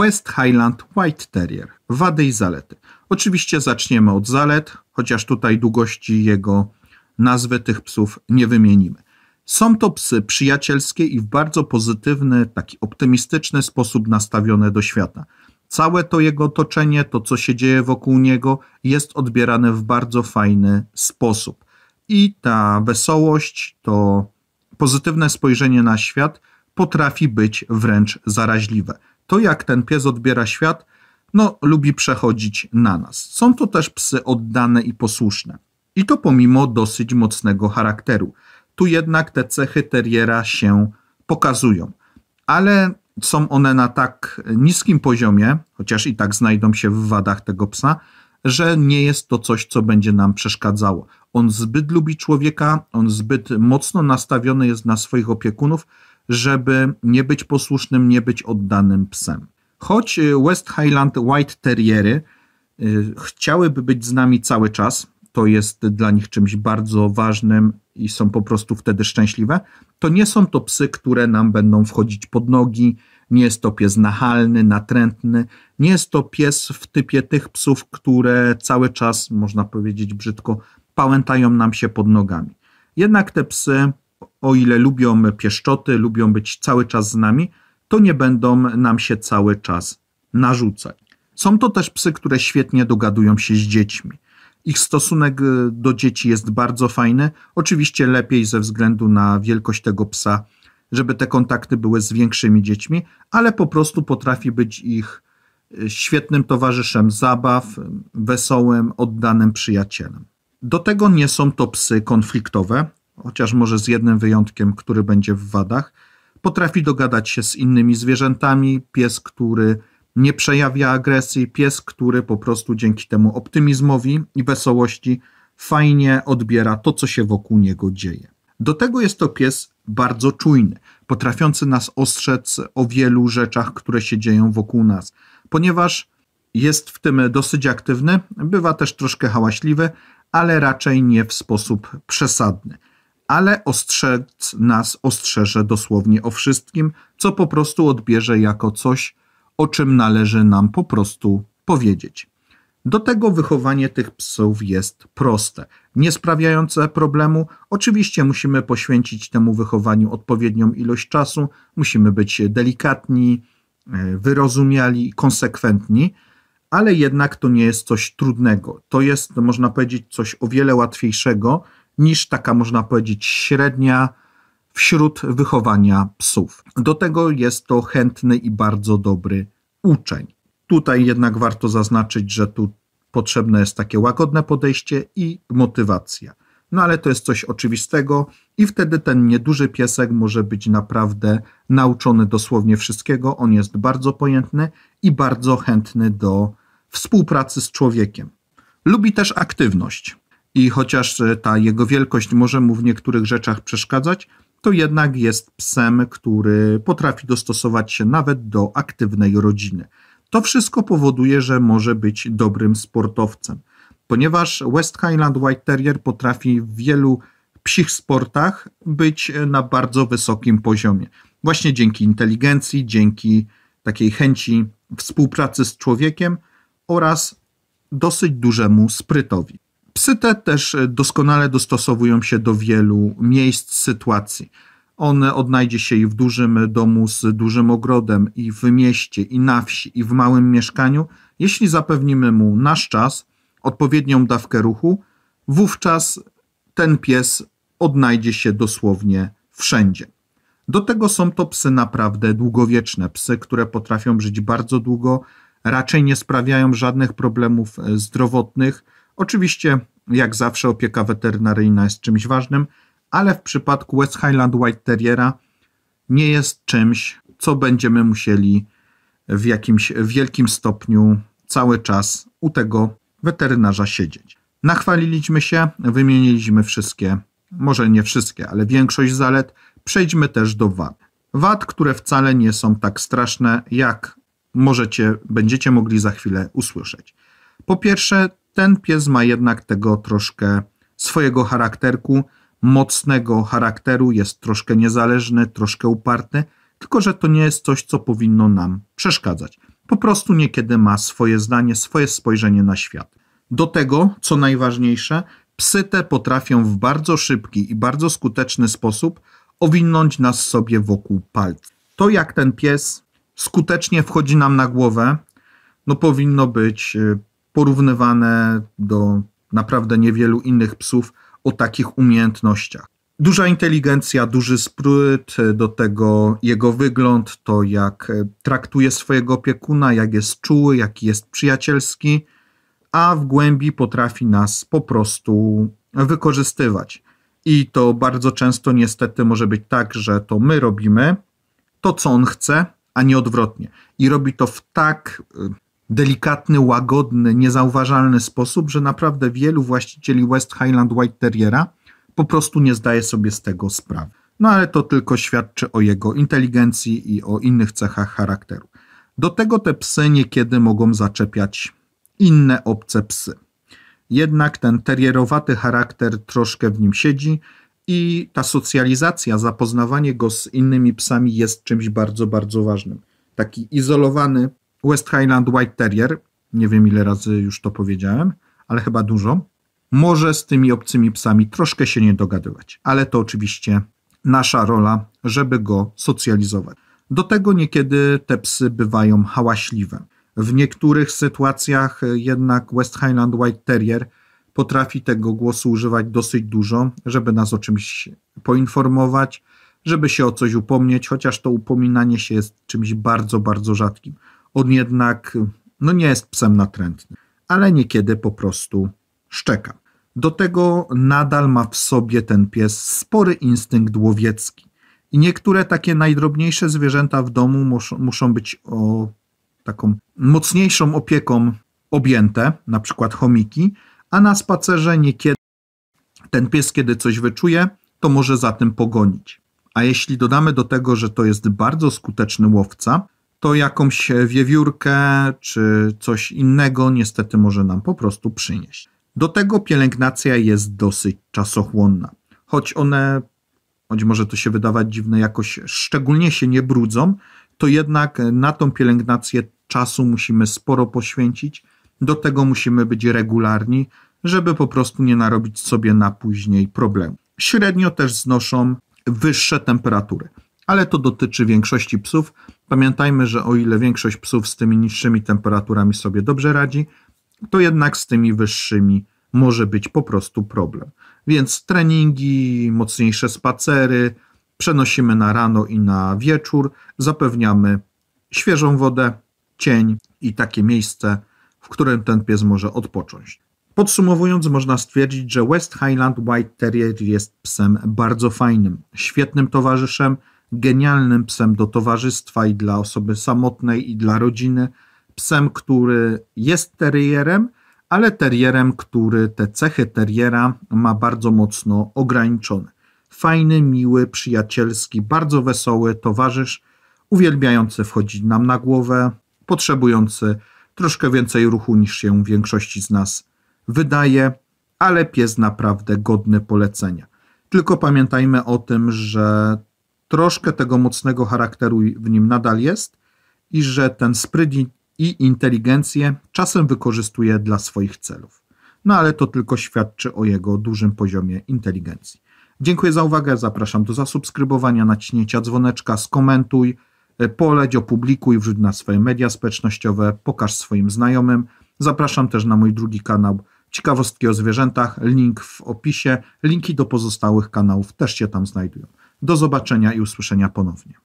West Highland White Terrier. Wady i zalety. Oczywiście zaczniemy od zalet, chociaż tutaj długości jego nazwy tych psów nie wymienimy. Są to psy przyjacielskie i w bardzo pozytywny, taki optymistyczny sposób nastawione do świata. Całe to jego otoczenie, to co się dzieje wokół niego, jest odbierane w bardzo fajny sposób. I ta wesołość, to pozytywne spojrzenie na świat potrafi być wręcz zaraźliwe to, jak ten pies odbiera świat, no, lubi przechodzić na nas. Są to też psy oddane i posłuszne. I to pomimo dosyć mocnego charakteru. Tu jednak te cechy teriera się pokazują. Ale są one na tak niskim poziomie, chociaż i tak znajdą się w wadach tego psa, że nie jest to coś, co będzie nam przeszkadzało. On zbyt lubi człowieka, on zbyt mocno nastawiony jest na swoich opiekunów, żeby nie być posłusznym, nie być oddanym psem. Choć y, West Highland White Terriery y, chciałyby być z nami cały czas, to jest dla nich czymś bardzo ważnym i są po prostu wtedy szczęśliwe, to nie są to psy, które nam będą wchodzić pod nogi, nie jest to pies nachalny, natrętny, nie jest to pies w typie tych psów, które cały czas, można powiedzieć brzydko, pałętają nam się pod nogami. Jednak te psy o ile lubią pieszczoty, lubią być cały czas z nami, to nie będą nam się cały czas narzucać. Są to też psy, które świetnie dogadują się z dziećmi. Ich stosunek y, do dzieci jest bardzo fajny. Oczywiście lepiej ze względu na wielkość tego psa, żeby te kontakty były z większymi dziećmi, ale po prostu potrafi być ich y, świetnym towarzyszem zabaw, wesołym, oddanym przyjacielem. Do tego nie są to psy konfliktowe, chociaż może z jednym wyjątkiem, który będzie w wadach, potrafi dogadać się z innymi zwierzętami, pies, który nie przejawia agresji, pies, który po prostu dzięki temu optymizmowi i wesołości fajnie odbiera to, co się wokół niego dzieje. Do tego jest to pies bardzo czujny, potrafiący nas ostrzec o wielu rzeczach, które się dzieją wokół nas, ponieważ jest w tym dosyć aktywny, bywa też troszkę hałaśliwy, ale raczej nie w sposób przesadny ale ostrzec nas ostrzeże dosłownie o wszystkim, co po prostu odbierze jako coś, o czym należy nam po prostu powiedzieć. Do tego wychowanie tych psów jest proste, nie sprawiające problemu. Oczywiście musimy poświęcić temu wychowaniu odpowiednią ilość czasu, musimy być delikatni, e, wyrozumiali, konsekwentni, ale jednak to nie jest coś trudnego. To jest, można powiedzieć, coś o wiele łatwiejszego niż taka, można powiedzieć, średnia wśród wychowania psów. Do tego jest to chętny i bardzo dobry uczeń. Tutaj jednak warto zaznaczyć, że tu potrzebne jest takie łagodne podejście i motywacja. No ale to jest coś oczywistego, i wtedy ten nieduży piesek może być naprawdę nauczony dosłownie wszystkiego. On jest bardzo pojętny i bardzo chętny do współpracy z człowiekiem. Lubi też aktywność. I chociaż e, ta jego wielkość może mu w niektórych rzeczach przeszkadzać, to jednak jest psem, który potrafi dostosować się nawet do aktywnej rodziny. To wszystko powoduje, że może być dobrym sportowcem, ponieważ West Highland White Terrier potrafi w wielu psich sportach być e, na bardzo wysokim poziomie. Właśnie dzięki inteligencji, dzięki takiej chęci współpracy z człowiekiem oraz dosyć dużemu sprytowi. Psy te też e, doskonale dostosowują się do wielu miejsc, sytuacji. On odnajdzie się i w dużym domu z dużym ogrodem, i w mieście, i na wsi, i w małym mieszkaniu. Jeśli zapewnimy mu nasz czas, odpowiednią dawkę ruchu, wówczas ten pies odnajdzie się dosłownie wszędzie. Do tego są to psy naprawdę długowieczne, psy, które potrafią żyć bardzo długo, raczej nie sprawiają żadnych problemów e, zdrowotnych Oczywiście, jak zawsze, opieka weterynaryjna jest czymś ważnym, ale w przypadku West Highland White Terriera nie jest czymś, co będziemy musieli w jakimś wielkim stopniu cały czas u tego weterynarza siedzieć. Nachwaliliśmy się, wymieniliśmy wszystkie, może nie wszystkie, ale większość zalet. Przejdźmy też do wad. Wad, które wcale nie są tak straszne, jak możecie, będziecie mogli za chwilę usłyszeć. Po pierwsze, ten pies ma jednak tego troszkę swojego charakterku, mocnego charakteru, jest troszkę niezależny, troszkę uparty, tylko że to nie jest coś, co powinno nam przeszkadzać. Po prostu niekiedy ma swoje zdanie, swoje spojrzenie na świat. Do tego, co najważniejsze, psy te potrafią w bardzo szybki i bardzo skuteczny sposób owinąć nas sobie wokół palca. To, jak ten pies skutecznie wchodzi nam na głowę, no powinno być y, porównywane do naprawdę niewielu innych psów o takich umiejętnościach. Duża inteligencja, duży spryt, do tego jego wygląd, to jak e, traktuje swojego opiekuna, jak jest czuły, jaki jest przyjacielski, a w głębi potrafi nas po prostu wykorzystywać. I to bardzo często niestety może być tak, że to my robimy to, co on chce, a nie odwrotnie. I robi to w tak e, delikatny, łagodny, niezauważalny sposób, że naprawdę wielu właścicieli West Highland White Terriera po prostu nie zdaje sobie z tego sprawy. No ale to tylko świadczy o jego inteligencji i o innych cechach charakteru. Do tego te psy niekiedy mogą zaczepiać inne obce psy. Jednak ten terierowaty charakter troszkę w nim siedzi i ta socjalizacja, zapoznawanie go z innymi psami jest czymś bardzo, bardzo ważnym. Taki izolowany West Highland White Terrier. Nie wiem ile razy już to powiedziałem, ale chyba dużo. Może z tymi obcymi psami troszkę się nie dogadywać, ale to oczywiście nasza rola, żeby go socjalizować. Do tego niekiedy te psy bywają hałaśliwe. W niektórych sytuacjach jednak West Highland White Terrier potrafi tego głosu używać dosyć dużo, żeby nas o czymś poinformować, żeby się o coś upomnieć, chociaż to upominanie się jest czymś bardzo, bardzo rzadkim. On jednak no nie jest psem natrętnym, ale niekiedy po prostu szczeka. Do tego nadal ma w sobie ten pies spory instynkt łowiecki. I niektóre takie najdrobniejsze zwierzęta w domu muszą, muszą być o taką mocniejszą opieką objęte, na przykład chomiki, a na spacerze niekiedy ten pies, kiedy coś wyczuje, to może za tym pogonić. A jeśli dodamy do tego, że to jest bardzo skuteczny łowca, to jakąś e, wiewiórkę czy coś innego niestety może nam po prostu przynieść. Do tego pielęgnacja jest dosyć czasochłonna. Choć one, choć może to się wydawać dziwne, jakoś szczególnie się nie brudzą, to jednak na tą pielęgnację czasu musimy sporo poświęcić. Do tego musimy być regularni, żeby po prostu nie narobić sobie na później problemu. Średnio też znoszą wyższe temperatury ale to dotyczy większości psów. Pamiętajmy, że o ile większość psów z tymi niższymi temperaturami sobie dobrze radzi, to jednak z tymi wyższymi może być po prostu problem. Więc treningi, mocniejsze spacery przenosimy na rano i na wieczór, zapewniamy świeżą wodę, cień i takie miejsce, w którym ten pies może odpocząć. Podsumowując, można stwierdzić, że West Highland White Terrier jest psem bardzo fajnym, świetnym towarzyszem, genialnym psem do towarzystwa i dla osoby samotnej, i dla rodziny. Psem, który jest terrierem, ale terrierem, który te cechy terriera ma bardzo mocno ograniczone. Fajny, miły, przyjacielski, bardzo wesoły towarzysz, uwielbiający wchodzić nam na głowę, potrzebujący troszkę więcej ruchu niż się większości z nas wydaje, ale pies naprawdę godny polecenia. Tylko pamiętajmy o tym, że troszkę tego mocnego charakteru w nim nadal jest i że ten spryt i inteligencję czasem wykorzystuje dla swoich celów. No ale to tylko świadczy o jego dużym poziomie inteligencji. Dziękuję za uwagę, zapraszam do zasubskrybowania, naciśnięcia dzwoneczka, skomentuj, e, poleć, opublikuj, wrzuć na swoje media społecznościowe, pokaż swoim znajomym. Zapraszam też na mój drugi kanał Ciekawostki o zwierzętach, link w opisie, linki do pozostałych kanałów też się tam znajdują. Do zobaczenia i usłyszenia ponownie.